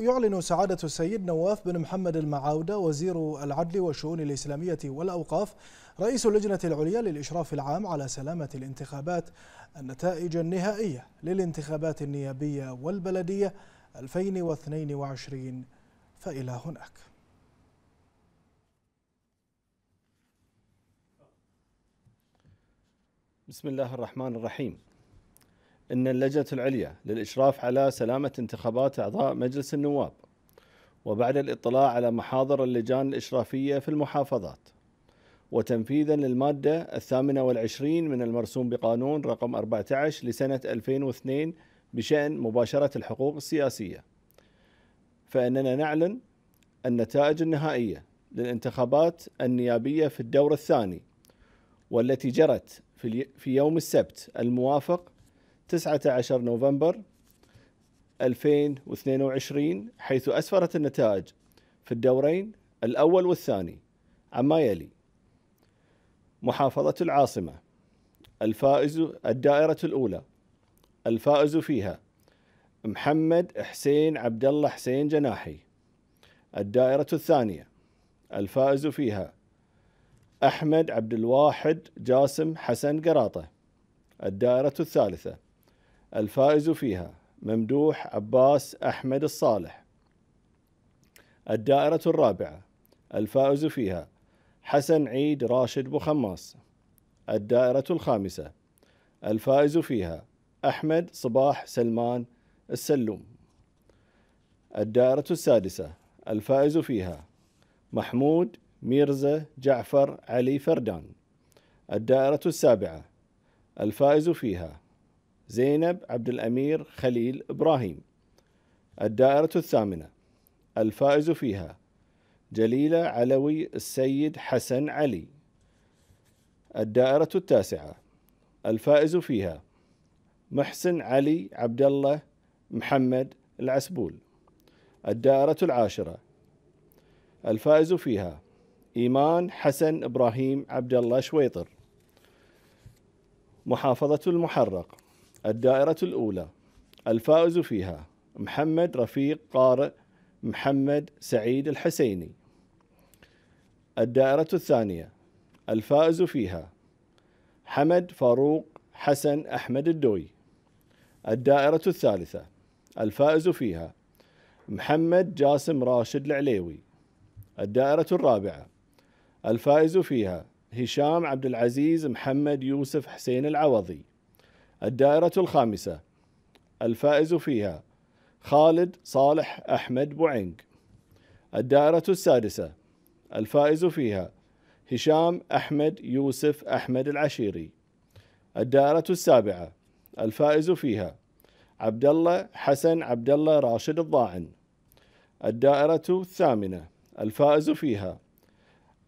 يعلن سعادة السيد نواف بن محمد المعاودة وزير العدل والشؤون الإسلامية والأوقاف رئيس اللجنة العليا للإشراف العام على سلامة الانتخابات النتائج النهائية للانتخابات النيابية والبلدية 2022 فإلى هناك بسم الله الرحمن الرحيم أن اللجنة العليا للإشراف على سلامة انتخابات أعضاء مجلس النواب وبعد الاطلاع على محاضر اللجان الإشرافية في المحافظات وتنفيذا للمادة الثامنة والعشرين من المرسوم بقانون رقم 14 لسنة 2002 بشأن مباشرة الحقوق السياسية فإننا نعلن النتائج النهائية للانتخابات النيابية في الدور الثاني والتي جرت في يوم السبت الموافق 19 نوفمبر 2022 حيث أسفرت النتائج في الدورين الأول والثاني عما يلي محافظة العاصمة الفائز الدائرة الأولى الفائز فيها محمد حسين عبد الله حسين جناحي الدائرة الثانية الفائز فيها أحمد عبد الواحد جاسم حسن قراطة الدائرة الثالثة الفائز فيها ممدوح عباس أحمد الصالح الدائرة الرابعة الفائز فيها حسن عيد راشد بخماس الدائرة الخامسة الفائز فيها أحمد صباح سلمان السلوم الدائرة السادسة الفائز فيها محمود ميرزا جعفر علي فردان الدائرة السابعة الفائز فيها زينب عبد الأمير خليل إبراهيم الدائرة الثامنة الفائز فيها جليلة علوي السيد حسن علي الدائرة التاسعة الفائز فيها محسن علي عبد الله محمد العسبول الدائرة العاشرة الفائز فيها إيمان حسن إبراهيم عبد الله شويطر محافظة المحرق الدائرة الأولى الفائز فيها محمد رفيق قارئ محمد سعيد الحسيني الدائرة الثانية الفائز فيها حمد فاروق حسن أحمد الدوي الدائرة الثالثة الفائز فيها محمد جاسم راشد العليوي الدائرة الرابعة الفائز فيها هشام عبد العزيز محمد يوسف حسين العوضي الدائرة الخامسة الفائز فيها خالد صالح أحمد بوعنق الدائرة السادسة الفائز فيها هشام أحمد يوسف أحمد العشيري الدائرة السابعة الفائز فيها عبد الله حسن عبد الله راشد الضاعن الدائرة الثامنة الفائز فيها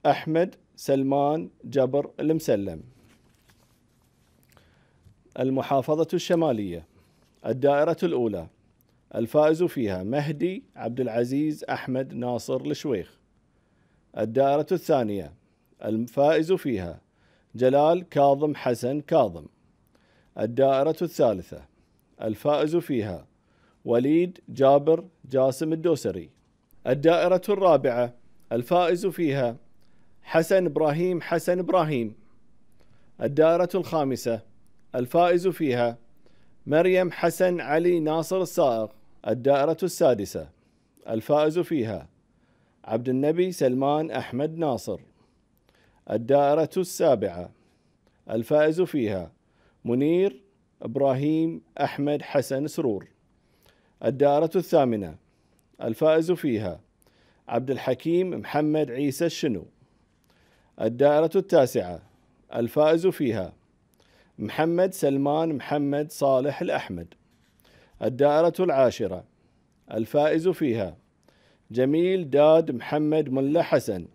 أحمد سلمان جبر المسلم المحافظة الشمالية الدائرة الأولى الفائز فيها مهدي عبد العزيز أحمد ناصر لشويخ الدائرة الثانية الفائز فيها جلال كاظم حسن كاظم الدائرة الثالثة الفائز فيها وليد جابر جاسم الدوسري الدائرة الرابعة الفائز فيها حسن إبراهيم حسن إبراهيم الدائرة الخامسة الفائز فيها مريم حسن علي ناصر السائق الدائرة السادسة الفائز فيها عبد النبي سلمان أحمد ناصر الدائرة السابعة الفائز فيها منير إبراهيم أحمد حسن سرور الدائرة الثامنة الفائز فيها عبد الحكيم محمد عيسى الشنو الدائرة التاسعة الفائز فيها محمد سلمان محمد صالح الأحمد الدائرة العاشرة الفائز فيها جميل داد محمد ملا حسن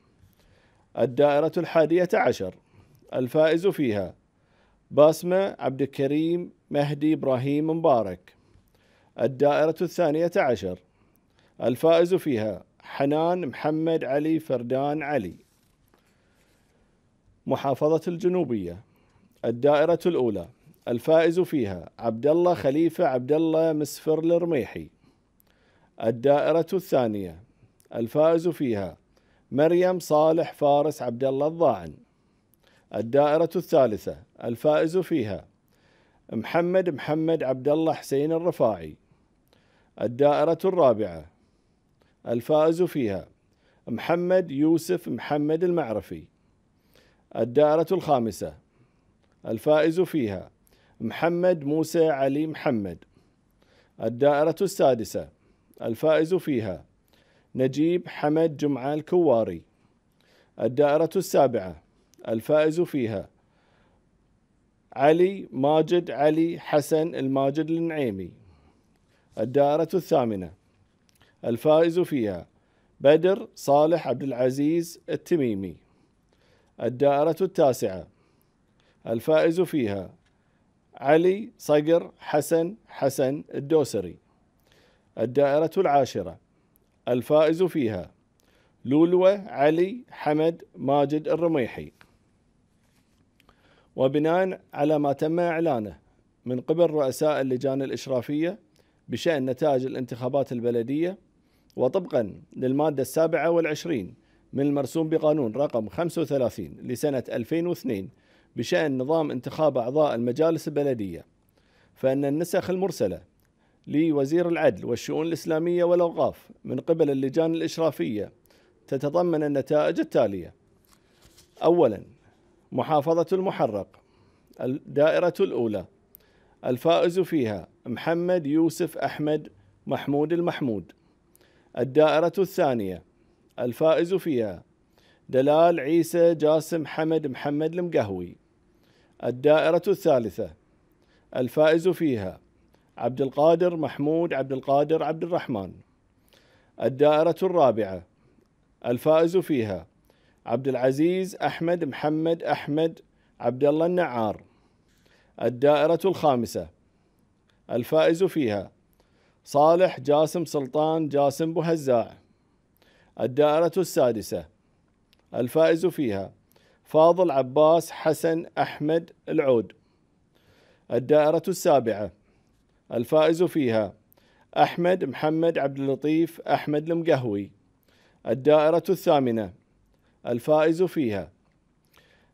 الدائرة الحادية عشر الفائز فيها باسمة عبد الكريم مهدي إبراهيم مبارك الدائرة الثانية عشر الفائز فيها حنان محمد علي فردان علي محافظة الجنوبية الدائرة الأولى الفائز فيها عبد الله خليفة عبد الله مسفر الرميحي الدائرة الثانية الفائز فيها مريم صالح فارس عبد الله الضاعن الدائرة الثالثة الفائز فيها محمد محمد عبد الله حسين الرفاعي الدائرة الرابعة الفائز فيها محمد يوسف محمد المعرفي الدائرة الخامسة الفائز فيها محمد موسى علي محمد الدائرة السادسة الفائز فيها نجيب حمد جمعة الكواري الدائرة السابعة الفائز فيها علي ماجد علي حسن الماجد النعيمي الدائرة الثامنة الفائز فيها بدر صالح عبد العزيز التميمي الدائرة التاسعة الفائز فيها علي صقر حسن حسن الدوسري الدائرة العاشرة الفائز فيها لولوة علي حمد ماجد الرميحي وبناء على ما تم إعلانه من قبل رؤساء اللجان الإشرافية بشأن نتائج الانتخابات البلدية وطبقا للمادة السابعة والعشرين من المرسوم بقانون رقم 35 لسنة 2002 بشأن نظام انتخاب أعضاء المجالس البلدية فأن النسخ المرسلة لوزير العدل والشؤون الإسلامية والأوقاف من قبل اللجان الإشرافية تتضمن النتائج التالية أولا محافظة المحرق الدائرة الأولى الفائز فيها محمد يوسف أحمد محمود المحمود الدائرة الثانية الفائز فيها دلال عيسى جاسم حمد محمد المقهوي الدائرة الثالثة الفائز فيها عبد القادر محمود عبد القادر عبد الرحمن الدائرة الرابعة الفائز فيها عبد العزيز أحمد محمد أحمد عبد الله النعار الدائرة الخامسة الفائز فيها صالح جاسم سلطان جاسم بهزاع الدائرة السادسة الفائز فيها فاضل عباس حسن أحمد العود الدائرة السابعة الفائز فيها أحمد محمد عبد اللطيف أحمد المقهوي الدائرة الثامنة الفائز فيها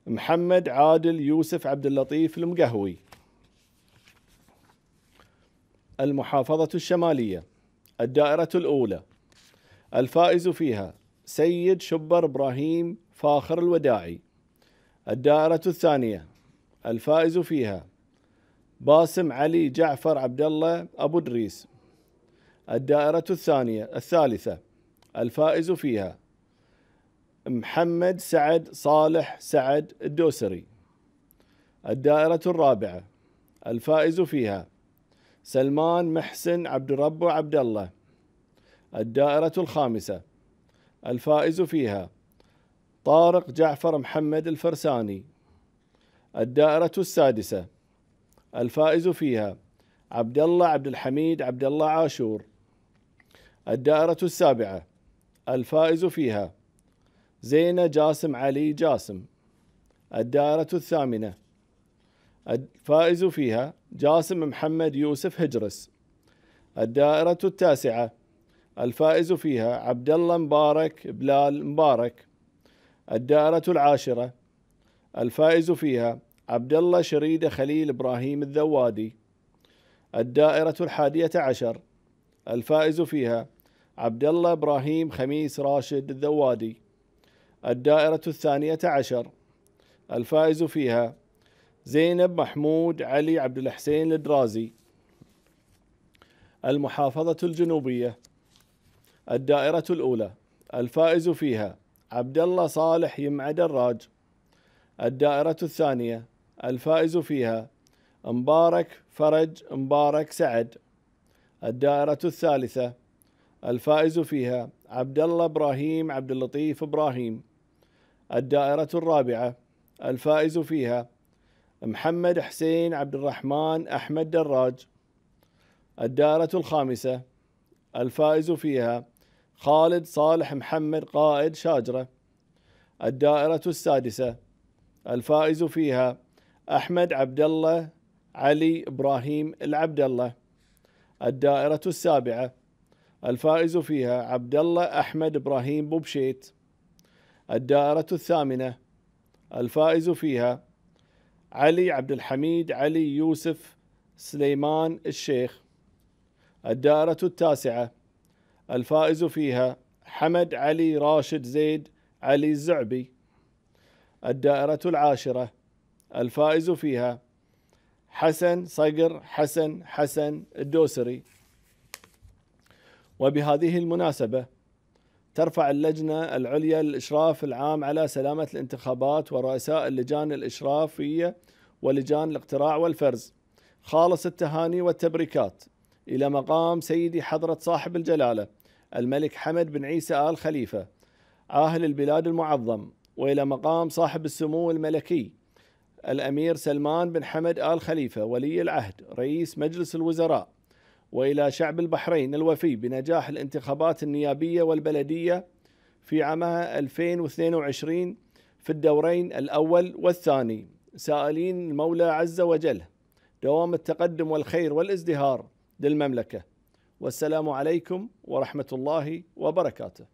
محمد عادل يوسف عبد اللطيف المقهوي المحافظة الشمالية الدائرة الأولى الفائز فيها سيد شبر إبراهيم فاخر الوداعي الدائرة الثانية الفائز فيها باسم علي جعفر عبد الله أبو دريس الدائرة الثانية الثالثة الفائز فيها محمد سعد صالح سعد الدوسري الدائرة الرابعة الفائز فيها سلمان محسن عبد ربه عبد الله الدائرة الخامسة الفائز فيها طارق جعفر محمد الفرساني الدائرة السادسة الفائز فيها عبد الله عبد الحميد عبد الله عاشور الدائرة السابعة الفائز فيها زينة جاسم علي جاسم الدائرة الثامنة الفائز فيها جاسم محمد يوسف هجرس الدائرة التاسعة الفائز فيها عبد الله مبارك بلال مبارك الدائرة العاشرة الفائز فيها عبد الله شريدة خليل إبراهيم الذوادي الدائرة الحادية عشر الفائز فيها عبد الله إبراهيم خميس راشد الذوادي الدائرة الثانية عشر الفائز فيها زينب محمود علي عبد الحسين الدرازي المحافظة الجنوبية الدائرة الأولى الفائز فيها عبد الله صالح يمع دراج الدائرة الثانية الفائز فيها مبارك فرج مبارك سعد الدائرة الثالثة الفائز فيها عبد الله ابراهيم عبد اللطيف ابراهيم الدائرة الرابعة الفائز فيها محمد حسين عبد الرحمن احمد دراج الدائرة الخامسة الفائز فيها خالد صالح محمد قائد شاجرة الدائرة السادسة الفائز فيها أحمد عبد الله علي إبراهيم العبد الله الدائرة السابعة الفائز فيها عبد الله أحمد إبراهيم بوبشيت الدائرة الثامنة الفائز فيها علي عبد الحميد علي يوسف سليمان الشيخ الدائرة التاسعة الفائز فيها حمد علي راشد زيد علي الزعبي الدائرة العاشرة الفائز فيها حسن صقر حسن حسن الدوسري وبهذه المناسبة ترفع اللجنة العليا للإشراف العام على سلامة الانتخابات ورؤساء اللجان الإشرافية ولجان الاقتراع والفرز خالص التهاني والتبريكات إلى مقام سيدي حضرة صاحب الجلالة الملك حمد بن عيسى آل خليفة عاهل البلاد المعظم وإلى مقام صاحب السمو الملكي الأمير سلمان بن حمد آل خليفة ولي العهد رئيس مجلس الوزراء وإلى شعب البحرين الوفي بنجاح الانتخابات النيابية والبلدية في عامها 2022 في الدورين الأول والثاني سائلين المولى عز وجل دوام التقدم والخير والازدهار للمملكه والسلام عليكم ورحمه الله وبركاته